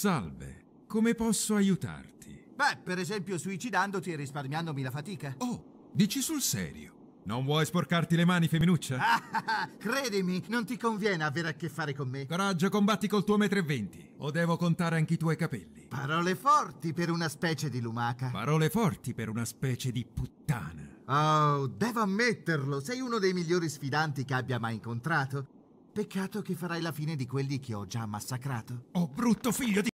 Salve, come posso aiutarti? Beh, per esempio suicidandoti e risparmiandomi la fatica. Oh, dici sul serio? Non vuoi sporcarti le mani, femminuccia? Ah, ah, ah, credimi, non ti conviene avere a che fare con me. Coraggio, combatti col tuo metro e venti. O devo contare anche i tuoi capelli. Parole forti per una specie di lumaca. Parole forti per una specie di puttana. Oh, devo ammetterlo, sei uno dei migliori sfidanti che abbia mai incontrato. Peccato che farai la fine di quelli che ho già massacrato. Oh, brutto figlio di...